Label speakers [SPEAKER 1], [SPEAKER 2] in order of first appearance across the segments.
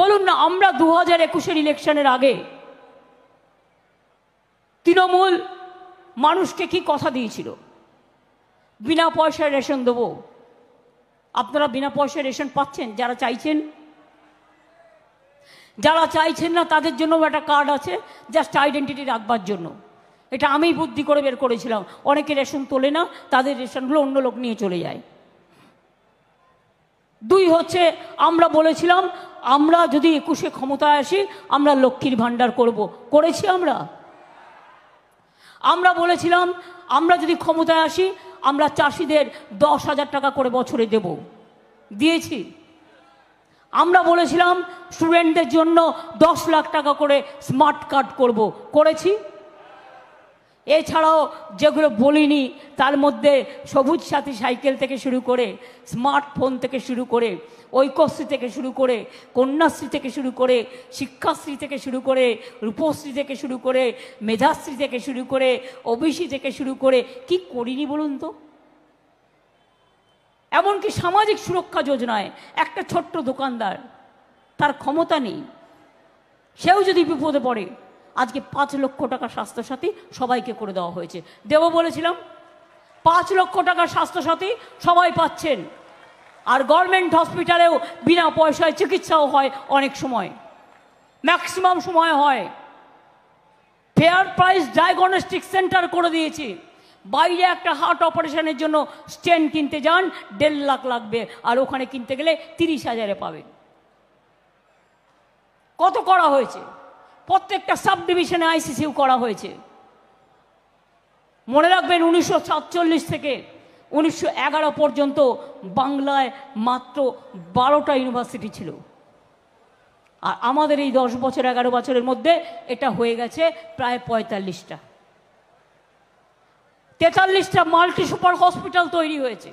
[SPEAKER 1] বলুন না আমরা দু হাজার একুশের ইলেকশনের আগে তৃণমূল মানুষকে কি কথা দিয়েছিল বিনা পয়সায় রেশন দেব আপনারা বিনা পয়সায় রেশন পাচ্ছেন যারা চাইছেন যারা চাইছেন না তাদের জন্য একটা কার্ড আছে জাস্ট আইডেন্টিটি রাখবার জন্য এটা আমি বুদ্ধি করে বের করেছিলাম অনেকে রেশন তোলে না তাদের রেশনগুলো অন্য লোক নিয়ে চলে যায় দুই হচ্ছে আমরা বলেছিলাম আমরা যদি একুশে ক্ষমতায় আসি আমরা লক্ষ্মীর ভাণ্ডার করব করেছি আমরা আমরা বলেছিলাম আমরা যদি ক্ষমতায় আসি আমরা চাষিদের দশ হাজার টাকা করে বছরে দেব দিয়েছি আমরা বলেছিলাম স্টুডেন্টদের জন্য দশ লাখ টাকা করে স্মার্ট কার্ড করব করেছি এছাড়াও যেগুলো বলিনি তার মধ্যে সবুজ সাথী সাইকেল থেকে শুরু করে স্মার্টফোন থেকে শুরু করে ঐক্যশ্রী থেকে শুরু করে কন্যাশ্রী থেকে শুরু করে শিক্ষাশ্রী থেকে শুরু করে রূপশ্রী থেকে শুরু করে মেধাশ্রী থেকে শুরু করে ওবিসি থেকে শুরু করে কি করিনি বলুন তো এমনকি সামাজিক সুরক্ষা যোজনায় একটা ছোট্ট দোকানদার তার ক্ষমতা নেই সেও যদি বিপদে পড়ে আজকে পাঁচ লক্ষ টাকা স্বাস্থ্যসাথী সবাইকে করে দেওয়া হয়েছে দেব বলেছিলাম পাঁচ লক্ষ টাকা স্বাস্থ্যসাথী সবাই পাচ্ছেন আর গভর্নমেন্ট হসপিটালেও বিনা পয়সায় চিকিৎসাও হয় অনেক সময় ম্যাক্সিমাম সময় হয় ফেয়ার প্রাইস ডায়াগনস্টিক সেন্টার করে দিয়েছি বাইরে একটা হার্ট অপারেশনের জন্য স্টেন কিনতে যান দেড় লাখ লাগবে আর ওখানে কিনতে গেলে তিরিশ হাজারে পাবেন কত করা হয়েছে প্রত্যেকটা সাব ডিভিশনে আইসিসিউ করা হয়েছে মনে রাখবেন উনিশশো থেকে উনিশশো পর্যন্ত বাংলায় মাত্র বারোটা ইউনিভার্সিটি ছিল আর আমাদের এই দশ বছর এগারো বছরের মধ্যে এটা হয়ে গেছে প্রায় পঁয়তাল্লিশটা তেতাল্লিশটা মাল্টি সুপার হসপিটাল তৈরি হয়েছে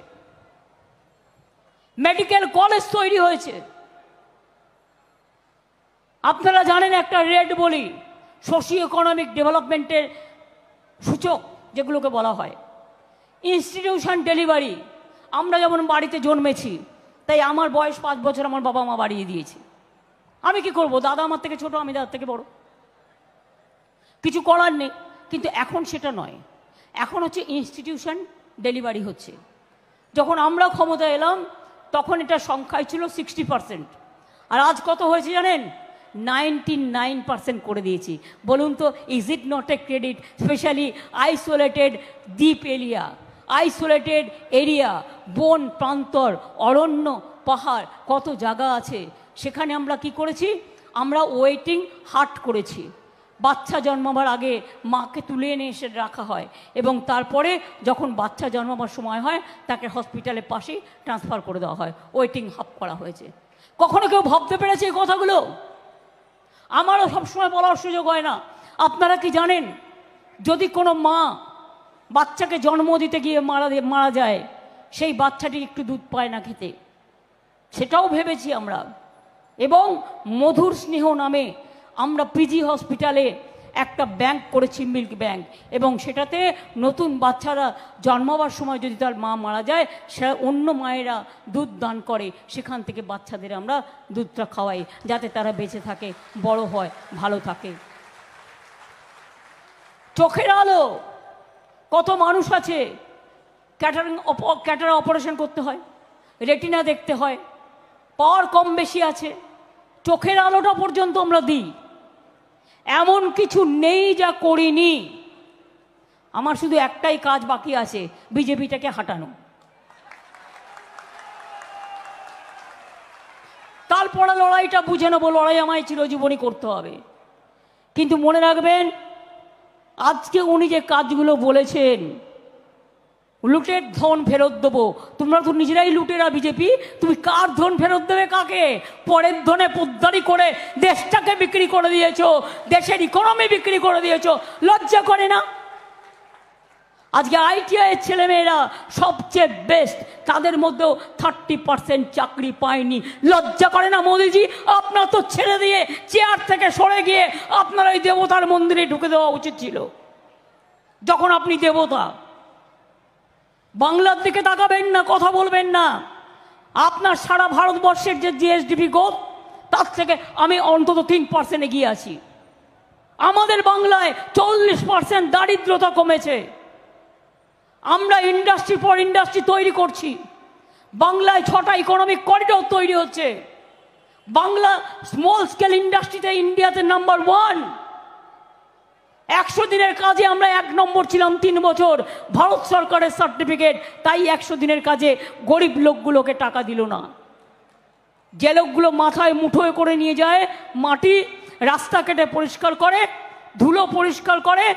[SPEAKER 1] মেডিকেল কলেজ তৈরি হয়েছে আপনারা জানেন একটা রেড বলি সোশিও ইকোনমিক ডেভেলপমেন্টের সূচক যেগুলোকে বলা হয় ইনস্টিটিউশন ডেলিভারি আমরা যেমন বাড়িতে জন্মেছি তাই আমার বয়স পাঁচ বছর আমার বাবা মা বাড়িয়ে দিয়েছে আমি কি করব দাদা আমার থেকে ছোট আমি দাদার থেকে বড় কিছু করার নেই কিন্তু এখন সেটা নয় এখন হচ্ছে ইনস্টিটিউশন ডেলিভারি হচ্ছে যখন আমরা ক্ষমতা এলাম তখন এটা সংখ্যায় ছিল সিক্সটি পারসেন্ট আর আজ কত হয়েছে জানেন 99% নাইন পার্সেন্ট করে দিয়েছি বলুন তো is it not a credit specially isolated দ্বীপ এরিয়া আইসোলেটেড এরিয়া বন প্রান্তর অরণ্য পাহাড় কত জায়গা আছে সেখানে আমরা কি করেছি আমরা ওয়েটিং হার্ট করেছি বাচ্চা জন্মাবার আগে মাকে তুলে এনে এসে রাখা হয় এবং তারপরে যখন বাচ্চা জন্মাবার সময় হয় তাকে হসপিটালের পাশেই ট্রান্সফার করে দেওয়া হয় ওয়েটিং হাফ করা হয়েছে কখনো কেউ ভাবতে পেরেছে এই কথাগুলো আমারও সবসময় বলার সুযোগ হয় না আপনারা কি জানেন যদি কোনো মা বাচ্চাকে জন্ম দিতে গিয়ে মারা মারা যায় সেই বাচ্চাটি একটু দুধ পায় না খেতে সেটাও ভেবেছি আমরা এবং মধুর স্নেহ নামে আমরা পিজি হসপিটালে একটা ব্যাংক করেছি মিল্ক ব্যাংক এবং সেটাতে নতুন বাচ্চারা জন্মাবার সময় যদি তার মা মারা যায় সে অন্য মায়েরা দুধ দান করে সেখান থেকে বাচ্চাদের আমরা দুধটা খাওয়াই যাতে তারা বেঁচে থাকে বড় হয় ভালো থাকে চোখের আলো কত মানুষ আছে ক্যাটারিং ক্যাটার অপারেশন করতে হয় রেটিনা দেখতে হয় পাওয়ার কম বেশি আছে চোখের আলোটা পর্যন্ত আমরা দিই এমন কিছু নেই যা করিনি আমার শুধু একটাই কাজ বাকি আছে বিজেপিটাকে হাঁটানো তারপরে লড়াইটা বুঝে নেবো লড়াই আমায় চিরজীবনী করতে হবে কিন্তু মনে রাখবেন আজকে উনি যে কাজগুলো বলেছেন লুটের ধন ফেরত দেবো তোমরা তো নিজেরাই লুটেরা বিজেপি তুমি কার ধন ফেরত দেবে কাকে পরের ধনে পোদ্দারি করে দেশটাকে বিক্রি করে দিয়েছ দেশের ইকোনমি বিক্রি করে দিয়েছ লজ্জা করে না আজকে ছেলে ছেলেমেয়েরা সবচেয়ে বেস্ট তাদের মধ্যেও থার্টি পার্সেন্ট চাকরি পায়নি লজ্জা করে না মোদিজি আপনার তো ছেড়ে দিয়ে চেয়ার থেকে সরে গিয়ে আপনার ওই দেবতার মন্দিরে ঢুকে দেওয়া উচিত ছিল যখন আপনি দেবতা বাংলার দিকে তাকাবেন না কথা বলবেন না আপনার সারা ভারতবর্ষের যে জিএসডিপি গোপ তার থেকে আমি অন্তত তিন পার্সেন্ট এগিয়ে আছি আমাদের বাংলায় চল্লিশ পার্সেন্ট দারিদ্রতা কমেছে আমরা ইন্ডাস্ট্রি পর ইন্ডাস্ট্রি তৈরি করছি বাংলায় ছটা ইকোনমিক করিডোর তৈরি হচ্ছে বাংলা স্মল স্কেল ইন্ডাস্ট্রিতে ইন্ডিয়াতে নাম্বার ওয়ান একশো দিনের কাজে আমরা এক নম্বর ছিলাম তিন বছর ভারত সরকারের সার্টিফিকেট তাই একশো দিনের কাজে গরিব লোকগুলোকে টাকা দিল না যে লোকগুলো মাথায় মুঠোয় করে নিয়ে যায় মাটি রাস্তা কেটে পরিষ্কার করে ধুলো পরিষ্কার করে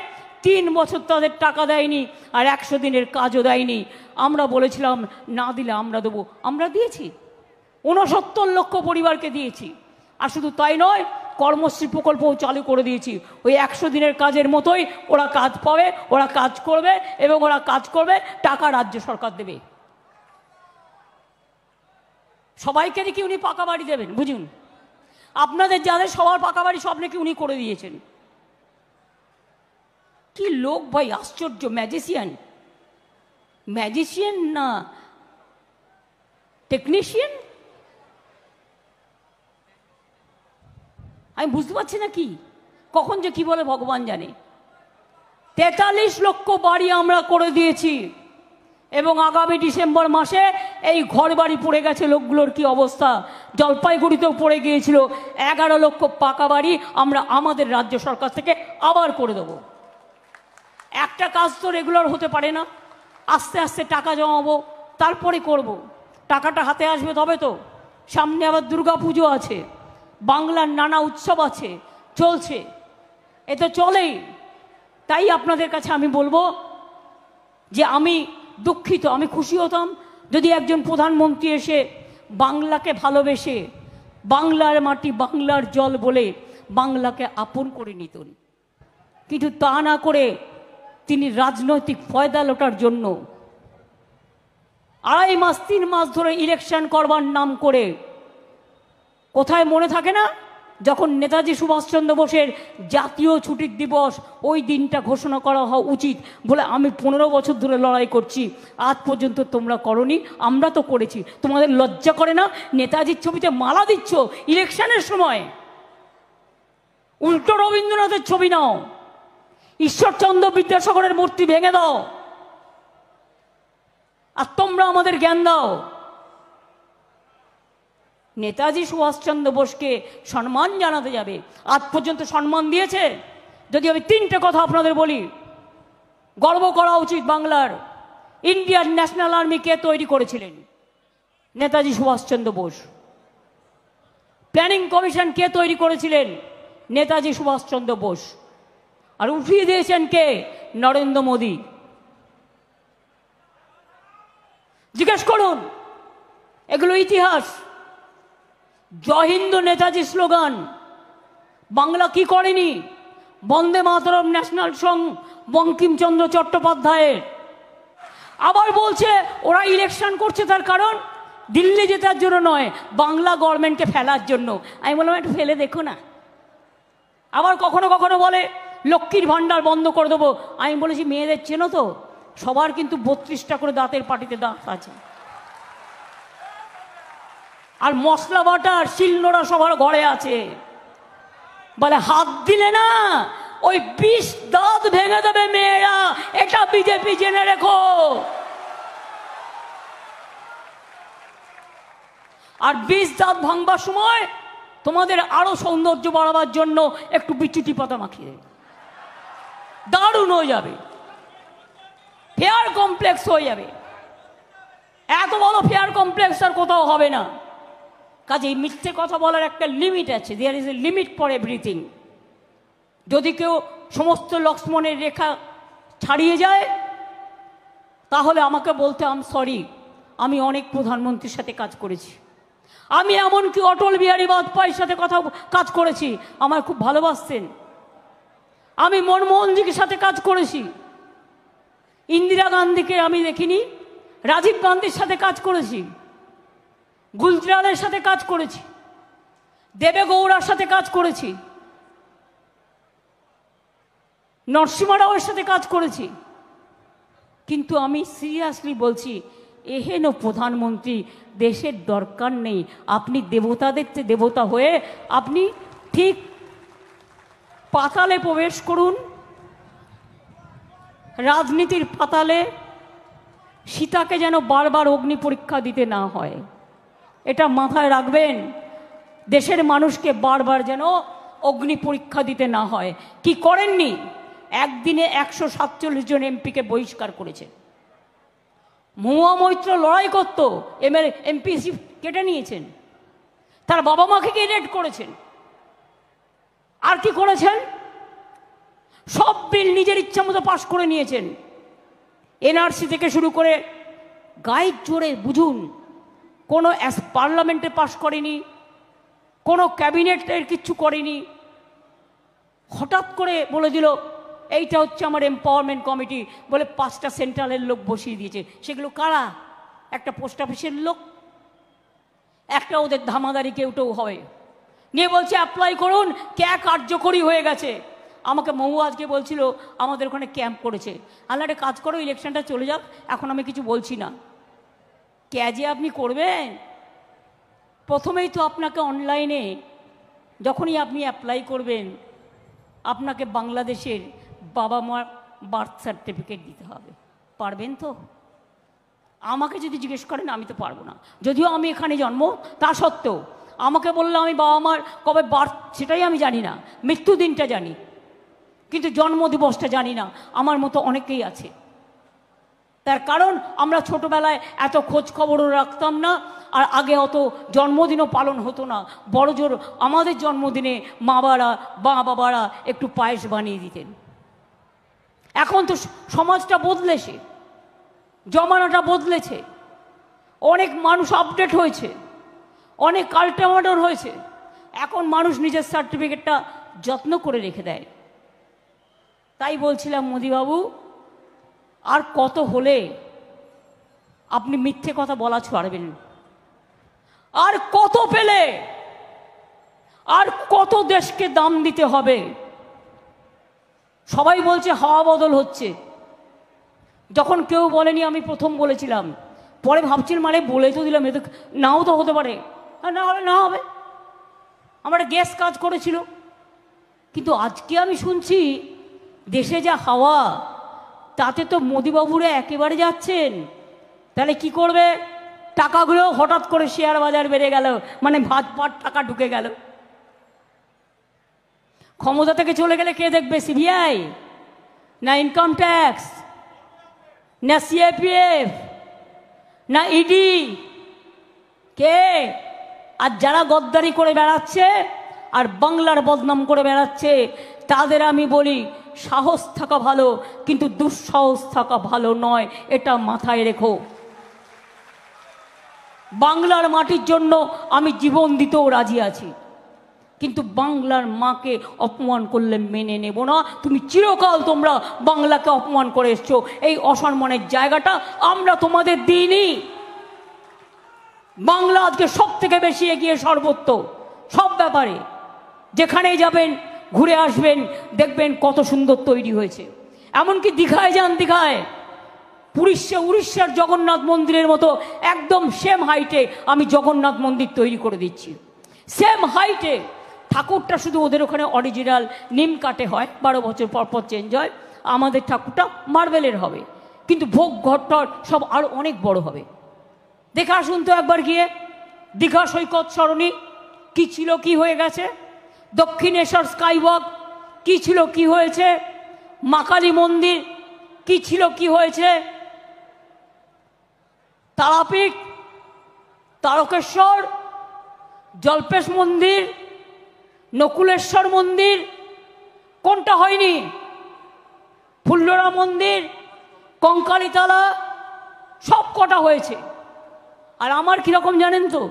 [SPEAKER 1] তিন বছর তাদের টাকা দেয়নি আর একশো দিনের কাজও দেয়নি আমরা বলেছিলাম না দিলে আমরা দেবো আমরা দিয়েছি ঊনসত্তর লক্ষ পরিবারকে দিয়েছি আর শুধু তাই নয় কর্মশ্রী প্রকল্পও চালু করে দিয়েছি ওই একশো দিনের কাজের মতোই ওরা কাজ পাবে ওরা কাজ করবে এবং ওরা কাজ করবে টাকা রাজ্য সরকার দেবে সবাইকে নাকি উনি পাকা বাড়ি দেবেন বুঝুন আপনাদের যাদের সবার পাকা বাড়ি সব নাকি উনি করে দিয়েছেন কি লোক ভাই আশ্চর্য ম্যাজিসিয়ান ম্যাজিসিয়ান না টেকনিশিয়ান আমি বুঝতে পারছি না কি কখন যে কি বলে ভগবান জানে তেতাল্লিশ লক্ষ বাড়ি আমরা করে দিয়েছি এবং আগামী ডিসেম্বর মাসে এই ঘর বাড়ি পড়ে গেছে লোকগুলোর কি অবস্থা জলপাইগুড়িতেও পড়ে গিয়েছিল এগারো লক্ষ পাকা বাড়ি আমরা আমাদের রাজ্য সরকার থেকে আবার করে দেব একটা কাজ তো রেগুলার হতে পারে না আস্তে আস্তে টাকা জমাবো তারপরে করব। টাকাটা হাতে আসবে তবে তো সামনে আবার দুর্গা পুজো আছে বাংলার নানা উৎসব আছে চলছে এ তো চলেই তাই আপনাদের কাছে আমি বলবো যে আমি দুঃখিত আমি খুশি হতাম যদি একজন প্রধানমন্ত্রী এসে বাংলাকে ভালোবেসে বাংলার মাটি বাংলার জল বলে বাংলাকে আপন করে নিতেন কিন্তু তা না করে তিনি রাজনৈতিক ফয়দা লোটার জন্য আড়াই মাস তিন মাস ধরে ইলেকশন করবার নাম করে কোথায় মনে থাকে না যখন নেতাজি সুভাষচন্দ্র বোসের জাতীয় ছুটির দিবস ওই দিনটা ঘোষণা করা হওয়া উচিত বলে আমি পনেরো বছর ধরে লড়াই করছি আজ পর্যন্ত তোমরা করনি আমরা তো করেছি তোমাদের লজ্জা করে না নেতাজির ছবিতে মালা দিচ্ছ ইলেকশনের সময় উল্টো রবীন্দ্রনাথের ছবি নাও ঈশ্বরচন্দ্র বিদ্যাসাগরের মূর্তি ভেঙে দাও আর তোমরা আমাদের জ্ঞান দাও নেতাজি সুভাষচন্দ্র বোসকে সম্মান জানাতে যাবে আজ পর্যন্ত সম্মান দিয়েছে যদি আমি তিনটে কথা আপনাদের বলি গর্ব করা উচিত বাংলার ইন্ডিয়ান ন্যাশনাল আর্মি কে তৈরি করেছিলেন নেতাজি সুভাষচন্দ্র বোস প্ল্যানিং কমিশন কে তৈরি করেছিলেন নেতাজি সুভাষচন্দ্র বোস আর উঠিয়ে দিয়েছেন কে নরেন্দ্র মোদী জিজ্ঞেস করুন এগুলো ইতিহাস হিন্দু নেতাজি স্লোগান বাংলা কি করেনি বন্দে মাতরম ন্যাশনাল সং বঙ্কিমচন্দ্র চট্টোপাধ্যায়ের আবার বলছে ওরা ইলেকশন করছে তার কারণ দিল্লি জেতার জন্য নয় বাংলা গভর্নমেন্টকে ফেলার জন্য আমি বললাম একটু ফেলে দেখো না আবার কখনো কখনো বলে লক্ষ্মীর ভাণ্ডার বন্ধ করে দেবো আমি বলেছি মেয়েদের চেনো তো সবার কিন্তু বত্রিশটা করে দাঁতের পাটিতে দাঁত আছে আর মশলা বাটার শিলনোড়া সবার ঘরে আছে বলে হাত দিলে না ওই বিষ দাঁত ভেঙে দেবে মেয়েরা এটা বিজেপি জেনে রেখো আর বিষ দাঁত ভাঙবার সময় তোমাদের আরো সৌন্দর্য বাড়াবার জন্য একটু বিচুটি পাতা মাখিয়ে দারুণ হয়ে যাবে ফেয়ার কমপ্লেক্স হয়ে যাবে এত বড় ফেয়ার কমপ্লেক্স আর কোথাও হবে না কাজেই মিথ্যে কথা বলার একটা লিমিট আছে there is a limit for everything যদি কেউ সমস্ত লক্ষ্মণের রেখা ছাড়িয়ে যায় তাহলে আমাকে বলতে আম সরি আমি অনেক প্রধানমন্ত্রীর সাথে কাজ করেছি আমি এমনকি অটল বিহারী বাজপেয়ীর সাথে কথা কাজ করেছি আমার খুব ভালোবাসতেন আমি মনমোহনজির সাথে কাজ করেছি ইন্দিরা গান্ধীকে আমি দেখিনি রাজীব গান্ধীর সাথে কাজ করেছি গুলজরালের সাথে কাজ করেছি দেবে গৌড়ার সাথে কাজ করেছি নরসিমা রাওয়ের সাথে কাজ করেছি কিন্তু আমি সিরিয়াসলি বলছি এহেন প্রধানমন্ত্রী দেশের দরকার নেই আপনি দেবতাদের চেয়ে দেবতা হয়ে আপনি ঠিক পাতালে প্রবেশ করুন রাজনীতির পাতালে সীতাকে যেন বারবার অগ্নি পরীক্ষা দিতে না হয় এটা মাথায় রাখবেন দেশের মানুষকে বারবার যেন অগ্নি পরীক্ষা দিতে না হয় কি করেননি একদিনে একশো সাতচল্লিশ জন এমপিকে বহিষ্কার করেছে মহুয়া মৈত্র লড়াই করত এম এমপিসি কেটে নিয়েছেন তার বাবা মাকে গেট করেছেন আর কি করেছেন সব বিল নিজের ইচ্ছা মতো পাশ করে নিয়েছেন এনআরসি থেকে শুরু করে গায়ের জোরে বুঝুন কোনো পার্লামেন্টে পাশ করেনি কোনো ক্যাবিনেটের কিচ্ছু করেনি হঠাৎ করে বলে দিল এইটা হচ্ছে আমার এম্পাওয়ারমেন্ট কমিটি বলে পাঁচটা সেন্ট্রালের লোক বসিয়ে দিয়েছে সেগুলো কারা একটা পোস্ট অফিসের লোক একটা ওদের ধামাদারি কেউ কেউ হয় নিয়ে বলছে অ্যাপ্লাই করুন ক্যা কার্যকরী হয়ে গেছে আমাকে মহু আজকে বলছিল আমাদের ওখানে ক্যাম্প করেছে আল্লাহ কাজ করো ইলেকশনটা চলে যাক এখন আমি কিছু বলছি না ক্যাজে আপনি করবেন প্রথমেই তো আপনাকে অনলাইনে যখনই আপনি অ্যাপ্লাই করবেন আপনাকে বাংলাদেশের বাবা মার বার্থ সার্টিফিকেট দিতে হবে পারবেন তো আমাকে যদি জিজ্ঞেস করেন আমি তো পারবো না যদিও আমি এখানে জন্ম তা সত্ত্বেও আমাকে বললে আমি বাবা মার কবে বার্থ সেটাই আমি জানি না মৃত্যুদিনটা জানি কিন্তু জন্মদিবসটা জানি না আমার মতো অনেকেই আছে তার কারণ আমরা ছোটবেলায় এত খোঁজ খবরও রাখতাম না আর আগে অত জন্মদিনও পালন হতো না বড় জোর আমাদের জন্মদিনে মা বাবারা বা বাবারা একটু পায়েস বানিয়ে দিতেন এখন তো সমাজটা বদলেছে জমানাটা বদলেছে অনেক মানুষ আপডেট হয়েছে অনেক কাল্টামাডন হয়েছে এখন মানুষ নিজের সার্টিফিকেটটা যত্ন করে রেখে দেয় তাই বলছিলাম মোদিবাবু আর কত হলে আপনি মিথ্যে কথা বলা ছাড়বেন আর কত পেলে আর কত দেশকে দাম দিতে হবে সবাই বলছে হাওয়া বদল হচ্ছে যখন কেউ বলেনি আমি প্রথম বলেছিলাম পরে ভাবছিল মানে বলে তো দিলাম এদের নাও তো হতে পারে না হলে না হবে আমার গ্যাস কাজ করেছিল কিন্তু আজকে আমি শুনছি দেশে যা হাওয়া তাতে তো মোদিবাবুরা একেবারে যাচ্ছেন তাহলে কি করবে টাকাগুলো হঠাৎ করে শেয়ার বাজার বেড়ে গেল মানে ভাত পাট টাকা ঢুকে গেল ক্ষমতা থেকে চলে গেলে কে দেখবে সিবিআই না ইনকাম ট্যাক্স না সিএপিএফ না ইডি e কে আর যারা গদ্দারি করে বেড়াচ্ছে আর বাংলার বদনাম করে বেড়াচ্ছে তাদের আমি বলি সাহস থাকা ভালো কিন্তু দুঃসাহস থাকা ভালো নয় এটা মাথায় রেখো বাংলার মাটির জন্য আমি জীবন দিতেও রাজি আছি কিন্তু বাংলার মাকে অপমান করলে মেনে নেব না তুমি চিরকাল তোমরা বাংলাকে অপমান করে এসছো এই অসম্মানের জায়গাটা আমরা তোমাদের দিইনি বাংলা আজকে সব থেকে বেশি এগিয়ে সর্বত্র সব ব্যাপারে যেখানেই যাবেন ঘুরে আসবেন দেখবেন কত সুন্দর তৈরি হয়েছে এমনকি দীঘায় যান দীঘায় পুরীশে উড়িষ্যার জগন্নাথ মন্দিরের মতো একদম সেম হাইটে আমি জগন্নাথ মন্দির তৈরি করে দিচ্ছি সেম হাইটে ঠাকুরটা শুধু ওদের ওখানে অরিজিনাল নিম কাটে হয় বারো বছর পর পর চেঞ্জ হয় আমাদের ঠাকুরটা মার্বেলের হবে কিন্তু ভোগ ঘরটর সব আরও অনেক বড় হবে দেখে আসুন তো একবার গিয়ে দীঘা সৈকত সরণি কি ছিল কি হয়ে গেছে দক্ষিণেশ্বর স্কাইওয়াক কী ছিল কি হয়েছে মাকালি মন্দির কি ছিল কি হয়েছে তারাপীঠ তারকেশ্বর জল্পেশ মন্দির নকুলেশ্বর মন্দির কোনটা হয়নি ফুল্লরা মন্দির কঙ্কালিতলা সব কটা হয়েছে আর আমার কীরকম জানেন তো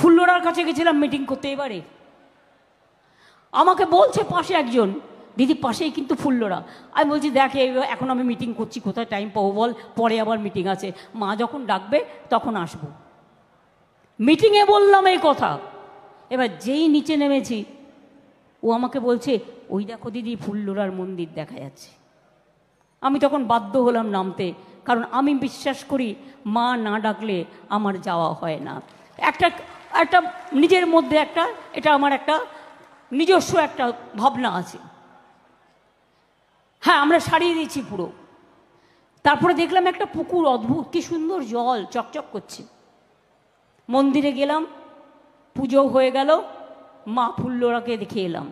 [SPEAKER 1] ফুল্লরার কাছে গেছিলাম মিটিং করতে এবারে আমাকে বলছে পাশে একজন দিদি পাশেই কিন্তু ফুললোরা আমি বলছি দেখে এখন আমি মিটিং করছি কোথায় টাইম পাবো বল পরে আবার মিটিং আছে মা যখন ডাকবে তখন আসব মিটিংয়ে বললাম এই কথা এবার যেই নিচে নেমেছি ও আমাকে বলছে ওই দেখো দিদি ফুললোরার মন্দির দেখা যাচ্ছে আমি তখন বাধ্য হলাম নামতে কারণ আমি বিশ্বাস করি মা না ডাকলে আমার যাওয়া হয় না একটা একটা নিজের মধ্যে একটা এটা আমার একটা নিজস্ব একটা ভাবনা আছে হ্যাঁ আমরা সারিয়ে দিয়েছি পুরো তারপরে দেখলাম একটা পুকুর অদ্ভুত কি সুন্দর জল চকচক করছে মন্দিরে গেলাম পুজো হয়ে গেল মা ফুল্লোরাকে দেখে এলাম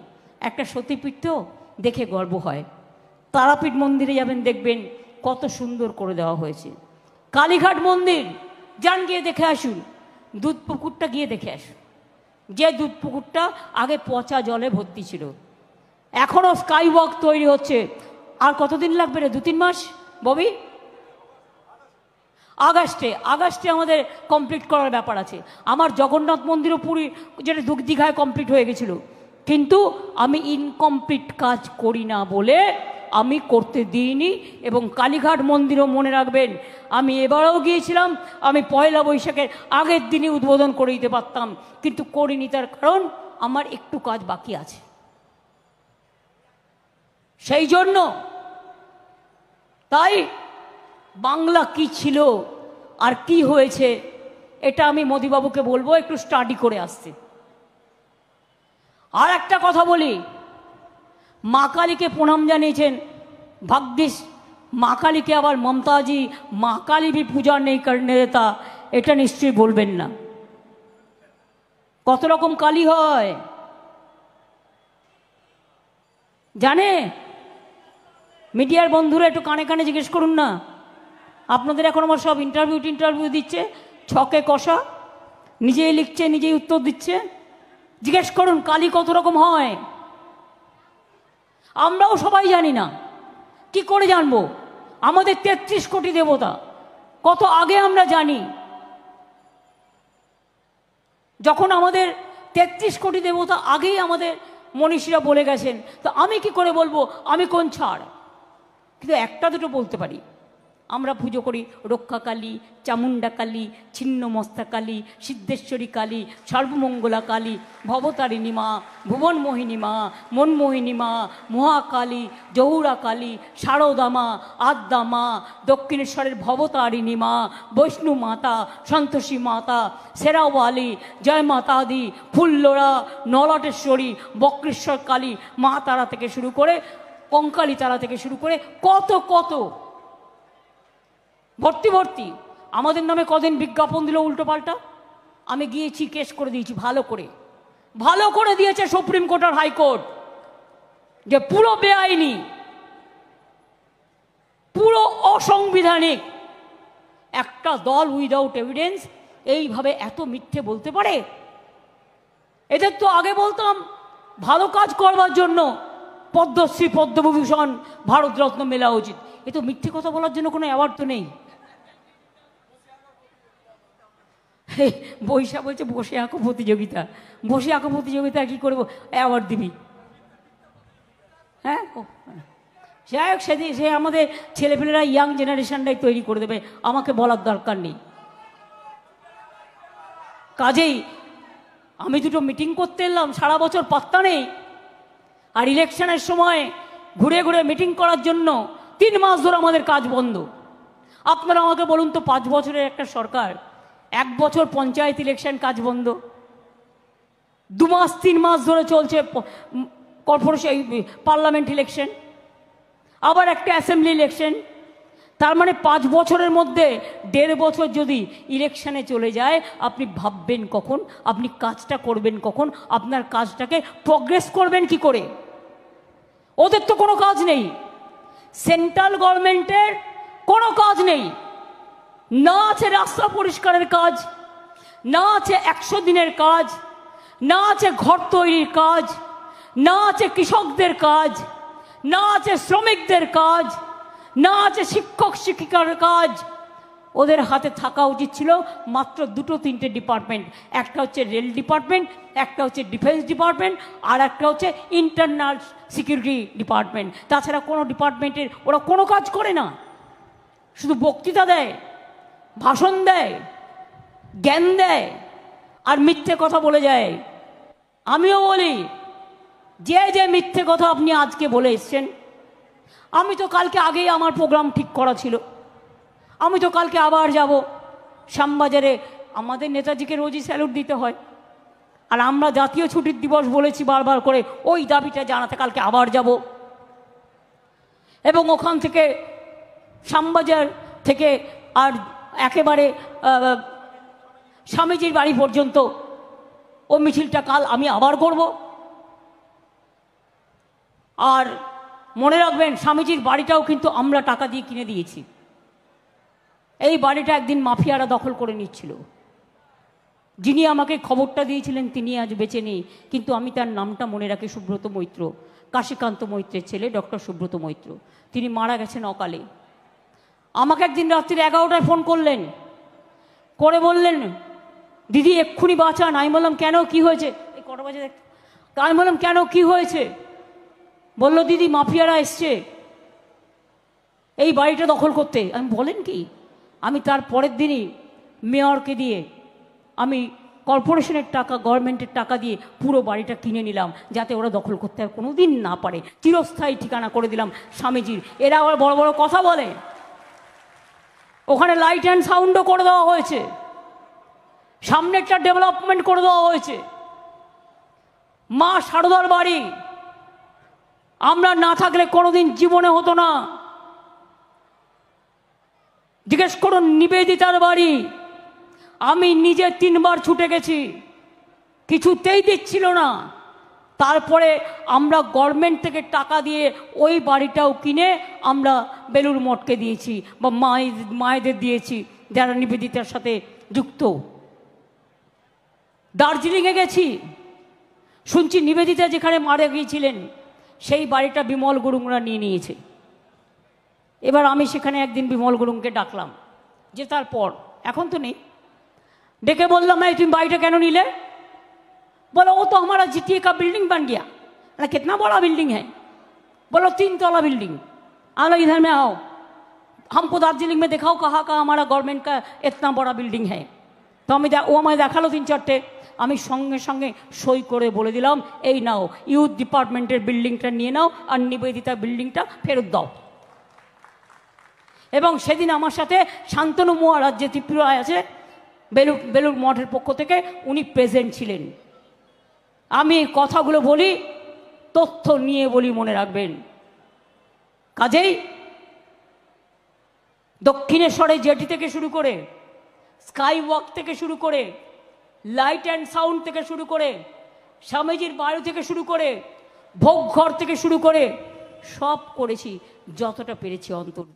[SPEAKER 1] একটা সতীপীঠ দেখে গর্ব হয় তারাপীঠ মন্দিরে যাবেন দেখবেন কত সুন্দর করে দেওয়া হয়েছে কালীঘাট মন্দির যান গিয়ে দেখে আসুন দুধ পুকুরটা গিয়ে দেখে আসুন যে দুধ পুকুরটা আগে পচা জলে ভর্তি ছিল এখনও স্কাই ওয়াক তৈরি হচ্ছে আর কতদিন লাগবে রে দু তিন মাস ববি আগস্টে আগস্টে আমাদের কমপ্লিট করার ব্যাপার আছে আমার জগন্নাথ মন্দিরও পুরী যেটা দীঘায় কমপ্লিট হয়ে গেছিল কিন্তু আমি ইনকমপ্লিট কাজ করি না বলে আমি করতে দিইনি এবং কালীঘাট মন্দিরও মনে রাখবেন আমি এবারেও গিয়েছিলাম আমি পয়লা বৈশাখের আগের দিনই উদ্বোধন করে দিতে পারতাম কিন্তু করিনি তার কারণ আমার একটু কাজ বাকি আছে সেই জন্য তাই বাংলা কি ছিল আর কি হয়েছে এটা আমি মোদিবাবুকে বলবো একটু স্টাডি করে আসতে আর একটা কথা বলি মা কালীকে প্রণাম জানিয়েছেন ভাগ্যিস মা কালীকে আবার মমতাজি মা কালী পূজা নেই নেতা এটা নিশ্চয়ই বলবেন না কত রকম কালী হয় জানে মিডিয়ার বন্ধুরা একটু কানে কানে জিজ্ঞেস করুন না আপনাদের এখন আমার সব ইন্টারভিউ টিন্টারভিউ দিচ্ছে ছকে কষা নিজেই লিখছে নিজেই উত্তর দিচ্ছে জিজ্ঞেস করুন কালী কত রকম হয় আমরাও সবাই জানি না কি করে জানবো আমাদের ৩৩ কোটি দেবতা কত আগে আমরা জানি যখন আমাদের ৩৩ কোটি দেবতা আগেই আমাদের মনীষীরা বলে গেছেন তো আমি কি করে বলবো আমি কোন ছাড় কিন্তু একটা দুটো বলতে পারি আমরা পুজো করি রক্ষাকালী চামুণ্ডা কালী ছিন্নমস্তা কালী সিদ্ধেশ্বরী কালী সর্বমঙ্গলা কালী ভবতারিণী মা ভুবন মোহিনী মা মনমোহিনী মা মহাকালী জহুরা কালী শারদা মা আদ্যা মা দক্ষিণেশ্বরের ভবতারিণী মা বৈষ্ণু মাতা সন্তোষী মাতা সেরাওয়ালি জয় মাতাদি ফুল্লোড়া নলটেশ্বরী বক্রেশ্বর কালী মা তারা থেকে শুরু করে কঙ্কালী তারা থেকে শুরু করে কত কত ভর্তি ভর্তি আমাদের নামে কদিন বিজ্ঞাপন দিল উল্টো পাল্টা আমি গিয়েছি কেস করে দিয়েছি ভালো করে ভালো করে দিয়েছে সুপ্রিম কোর্ট আর হাইকোর্ট যে পুরো বেআইনি পুরো অসাংবিধানিক একটা দল উইদাউট এভিডেন্স এইভাবে এত মিথ্যে বলতে পারে এদের তো আগে বলতাম ভালো কাজ করবার জন্য পদ্মশ্রী পদ্মভূষণ ভারতরত্ন মেলা উচিত এ তো মিথ্যে কথা বলার জন্য কোনো অ্যাওয়ার্ড তো নেই বৈশা বলছে বসে আঁকো প্রতিযোগিতা বসে আঁকো প্রতিযোগিতা কী করবো অ্যাওয়ার্ড দিবি হ্যাঁ? হ্যাঁ যাই হোক সেদিন সে আমাদের ছেলেপেলেরা ইয়াং জেনারেশনটাই তৈরি করে দেবে আমাকে বলার দরকার নেই কাজেই আমি দুটো মিটিং করতে এলাম সারা বছর পাত্তা নেই আর ইলেকশনের সময় ঘুরে ঘুরে মিটিং করার জন্য তিন মাস ধরে আমাদের কাজ বন্ধ আপনারা আমাকে বলুন তো পাঁচ বছরের একটা সরকার এক বছর পঞ্চায়েত ইলেকশন কাজ বন্ধ দু মাস তিন মাস ধরে চলছে কর্পোরেশন পার্লামেন্ট ইলেকশন আবার একটা অ্যাসেম্বলি ইলেকশন তার মানে পাঁচ বছরের মধ্যে দেড় বছর যদি ইলেকশানে চলে যায় আপনি ভাববেন কখন আপনি কাজটা করবেন কখন আপনার কাজটাকে প্রগ্রেস করবেন কি করে ওদের তো কোনো কাজ নেই সেন্ট্রাল গভর্নমেন্টের কোনো কাজ নেই না আছে রাস্তা পরিষ্কারের কাজ না আছে একশো দিনের কাজ না আছে ঘর তৈরির কাজ না আছে কৃষকদের কাজ না আছে শ্রমিকদের কাজ না আছে শিক্ষক শিক্ষিকার কাজ ওদের হাতে থাকা উচিত ছিল মাত্র দুটো তিনটে ডিপার্টমেন্ট একটা হচ্ছে রেল ডিপার্টমেন্ট একটা হচ্ছে ডিফেন্স ডিপার্টমেন্ট আর একটা হচ্ছে ইন্টারনাল সিকিউরিটি ডিপার্টমেন্ট তাছাড়া কোনো ডিপার্টমেন্টের ওরা কোনো কাজ করে না শুধু বক্তৃতা দেয় ভাষণ দেয় জ্ঞান দেয় আর মিথ্যে কথা বলে যায় আমিও বলি যে যে মিথ্যে কথা আপনি আজকে বলে এসছেন আমি তো কালকে আগেই আমার প্রোগ্রাম ঠিক করা ছিল আমি তো কালকে আবার যাব শ্যামবাজারে আমাদের নেতাজিকে রোজই স্যালুট দিতে হয় আর আমরা জাতীয় ছুটির দিবস বলেছি বারবার করে ওই দাবিটা জানাতে কালকে আবার যাব এবং ওখান থেকে শ্যামবাজার থেকে আর একেবারে স্বামীজির বাড়ি পর্যন্ত ও মিছিলটা কাল আমি আবার করব আর মনে রাখবেন স্বামীজির বাড়িটাও কিন্তু আমরা টাকা দিয়ে কিনে দিয়েছি এই বাড়িটা একদিন মাফিয়ারা দখল করে নিচ্ছিল যিনি আমাকে খবরটা দিয়েছিলেন তিনি আজ বেঁচে নেই কিন্তু আমি তার নামটা মনে রাখি সুব্রত মৈত্র কাশীকান্ত মৈত্রের ছেলে ডক্টর সুব্রত মৈত্র তিনি মারা গেছেন অকালে আমাকে একদিন রাত্রির এগারোটায় ফোন করলেন করে বললেন দিদি এক্ষুনি বাঁচান আমি বললাম কেন কি হয়েছে এই কটা বাজে দেখ আমি বললাম কেন কি হয়েছে বলল দিদি মাফিয়ারা এসছে এই বাড়িটা দখল করতে আমি বলেন কি আমি তার পরের দিনই মেয়রকে দিয়ে আমি কর্পোরেশনের টাকা গভর্নমেন্টের টাকা দিয়ে পুরো বাড়িটা কিনে নিলাম যাতে ওরা দখল করতে আর কোনো দিন না পারে চিরস্থায়ী ঠিকানা করে দিলাম স্বামীজির এরা আবার বড় বড় কথা বলে ওখানে লাইট অ্যান্ড সাউন্ডও করে দেওয়া হয়েছে সামনেরটা ডেভেলপমেন্ট করে দেওয়া হয়েছে মা সারদার বাড়ি আমরা না থাকলে কোনোদিন জীবনে হতো না জিজ্ঞেস করুন নিবেদিতার বাড়ি আমি নিজে তিনবার ছুটে গেছি কিছুতেই দিচ্ছিল না তারপরে আমরা গভর্নমেন্ট থেকে টাকা দিয়ে ওই বাড়িটাও কিনে আমরা বেলুর মঠকে দিয়েছি বা মায়ের মায়েদের দিয়েছি যারা নিবেদিতার সাথে যুক্ত দার্জিলিংয়ে গেছি শুনছি নিবেদিতা যেখানে মারা গিয়েছিলেন সেই বাড়িটা বিমল গুরুংরা নিয়ে নিয়েছে এবার আমি সেখানে একদিন বিমল গুরুংকে ডাকলাম যে তারপর এখন তো নেই ডেকে বললাম তুমি বাড়িটা কেন নিলে बोला वो तो हमारा जीटीए का बिल्डिंग बन गया अरे कितना बड़ा बिल्डिंग है बोलो तीन तोला बिल्डिंग आलो इधर में आओ हमको दार्जिलिंग में दिखाओ कहाँ कहाँ हमारा गवर्नमेंट का इतना बड़ा बिल्डिंग है তো আমি ও আমায় দেখালো তিন চারটে আমি সঙ্গে সঙ্গে সই করে বলে দিলাম এই নাও ইউথ ডিপার্টমেন্টের বিল্ডিংটা নিয়ে নাও আর নিবেদিতা বিল্ডিংটা ফেরত দাও এবং সেদিন আমার সাথে শান্তনু মহারাজ যে ত্রিপুরায় আছে বেলুর বেলুর মঠের পক্ষ থেকে উনি প্রেজেন্ট ছিলেন আমি কথাগুলো বলি তথ্য নিয়ে বলি মনে রাখবেন কাজেই দক্ষিণেশ্বরে জেটি থেকে শুরু করে স্কাই ওয়াক থেকে শুরু করে লাইট অ্যান্ড সাউন্ড থেকে শুরু করে স্বামীজির বাড়ি থেকে শুরু করে ভোগ ঘর থেকে শুরু করে সব করেছি যতটা পেরেছি অন্তর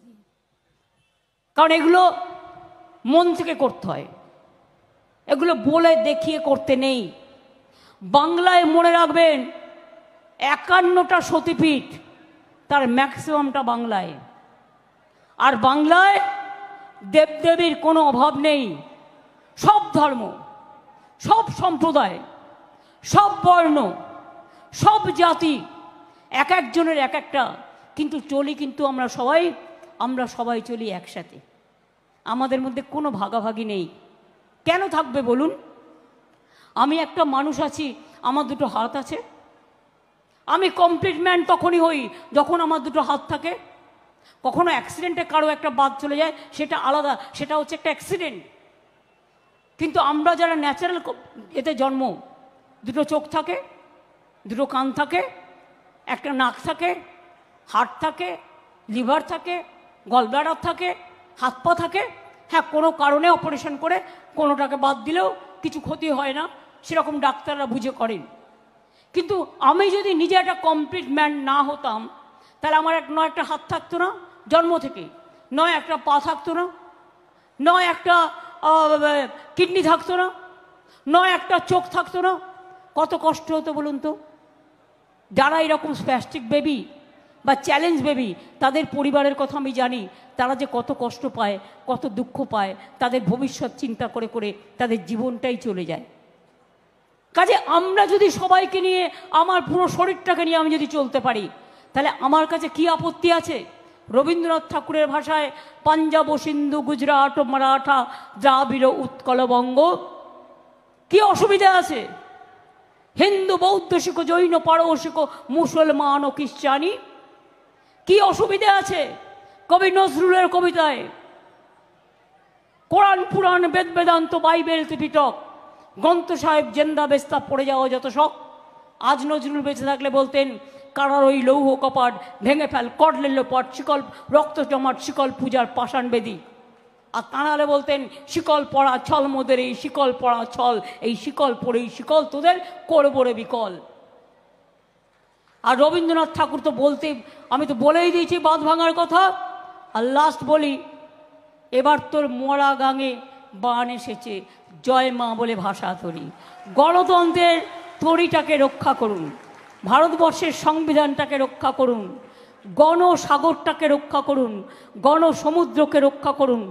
[SPEAKER 1] কারণ এগুলো মন থেকে করতে হয় এগুলো বলে দেখিয়ে করতে নেই বাংলায় মনে রাখবেন একান্নটা সতীপীঠ তার ম্যাক্সিমামটা বাংলায় আর বাংলায় দেবদেবীর কোনো অভাব নেই সব ধর্ম সব সম্প্রদায় সব বর্ণ সব জাতি এক একজনের এক একটা কিন্তু চলি কিন্তু আমরা সবাই আমরা সবাই চলি একসাথে আমাদের মধ্যে কোনো ভাগাভাগি নেই কেন থাকবে বলুন আমি একটা মানুষ আছি আমার দুটো হাত আছে আমি কমপ্লিট ম্যান তখনই হই যখন আমার দুটো হাত থাকে কখনো অ্যাক্সিডেন্টে কারো একটা বাদ চলে যায় সেটা আলাদা সেটা হচ্ছে একটা অ্যাক্সিডেন্ট কিন্তু আমরা যারা ন্যাচারাল এতে জন্ম দুটো চোখ থাকে দুটো কান থাকে একটা নাক থাকে হার্ট থাকে লিভার থাকে গলব্লাডার থাকে হাত পা থাকে হ্যাঁ কোনো কারণে অপারেশন করে কোনোটাকে বাদ দিলেও কিছু ক্ষতি হয় না সেরকম ডাক্তাররা বুঝে করেন কিন্তু আমি যদি নিজে একটা কমপ্লিট ম্যান না হতাম তাহলে আমার এক নয় একটা হাত থাকতো না জন্ম থেকে নয় একটা পা থাকতো না নয় একটা কিডনি থাকতো না নয় একটা চোখ থাকতো না কত কষ্ট হতো বলুন তো যারা এরকম স্প্যাস্টিক বেবি বা চ্যালেঞ্জ বেবি তাদের পরিবারের কথা আমি জানি তারা যে কত কষ্ট পায় কত দুঃখ পায় তাদের ভবিষ্যৎ চিন্তা করে করে তাদের জীবনটাই চলে যায় কাজে আমরা যদি সবাইকে নিয়ে আমার পুরো শরীরটাকে নিয়ে আমি যদি চলতে পারি তাহলে আমার কাছে কি আপত্তি আছে রবীন্দ্রনাথ ঠাকুরের ভাষায় পাঞ্জাব সিন্ধু গুজরাট ও মারাঠা দ্রাবিড় উৎকলবঙ্গ কি অসুবিধা আছে হিন্দু বৌদ্ধ শিখো জৈন শিখো মুসলমান ও খ্রিস্টানি কি অসুবিধা আছে কবি নজরুলের কবিতায় Quran Puran Veda Vedanta Bible Tripitaka Granth Sahib Zend বেস্তা পড়ে যাওয়া যত শখ আজ নজরুল বেঁচে থাকলে বলতেন কারার ওই লৌহ কপাট ভেঙে ফেল কডলের লোপট শিকল রক্ত জমাট শিকল পূজার পাষাণ বেদি আর তাঁরা বলতেন শিকল পড়া ছল মোদের এই শিকল পড়া ছল এই শিকল পড়ে এই শিকল তোদের করবো রে বিকল আর রবীন্দ্রনাথ ঠাকুর তো বলতে আমি তো বলেই দিয়েছি বাঁধ ভাঙার কথা আর লাস্ট বলি এবার তোর মরা গাঙে বান এসেছে জয় মা বলে ভাষা তরি গণতন্ত্রের তরিটাকে রক্ষা করুন ভারতবর্ষের সংবিধানটাকে রক্ষা করুন গণসাগরটাকে রক্ষা করুন গণসমুদ্রকে রক্ষা করুন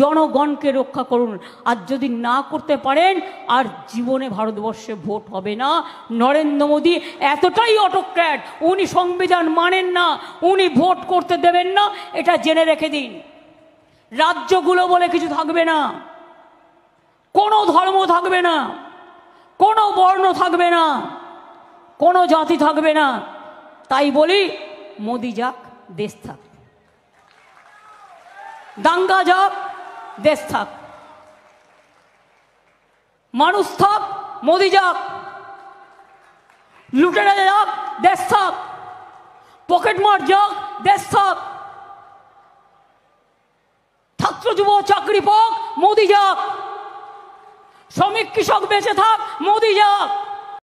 [SPEAKER 1] জনগণকে রক্ষা করুন আর যদি না করতে পারেন আর জীবনে ভারতবর্ষে ভোট হবে না নরেন্দ্র মোদী এতটাই অটোক্র্যাট উনি সংবিধান মানেন না উনি ভোট করতে দেবেন না এটা জেনে রেখে দিন রাজ্যগুলো বলে কিছু থাকবে না কোনো ধর্ম থাকবে না কোনো বর্ণ থাকবে না কোনো জাতি থাকবে না তাই বলি মোদি যাক দেশ থাক দাঙ্গা যাক দেশ থাক মানুষ থাক মোদি যাক লুটেরা যাক দেশ থাক পকেটমার যাক দেশ থাক ছাত্র যুব চাকরি পাক মোদি যাক শ্রমিক কৃষক বেঁচে থাক মোদি যাক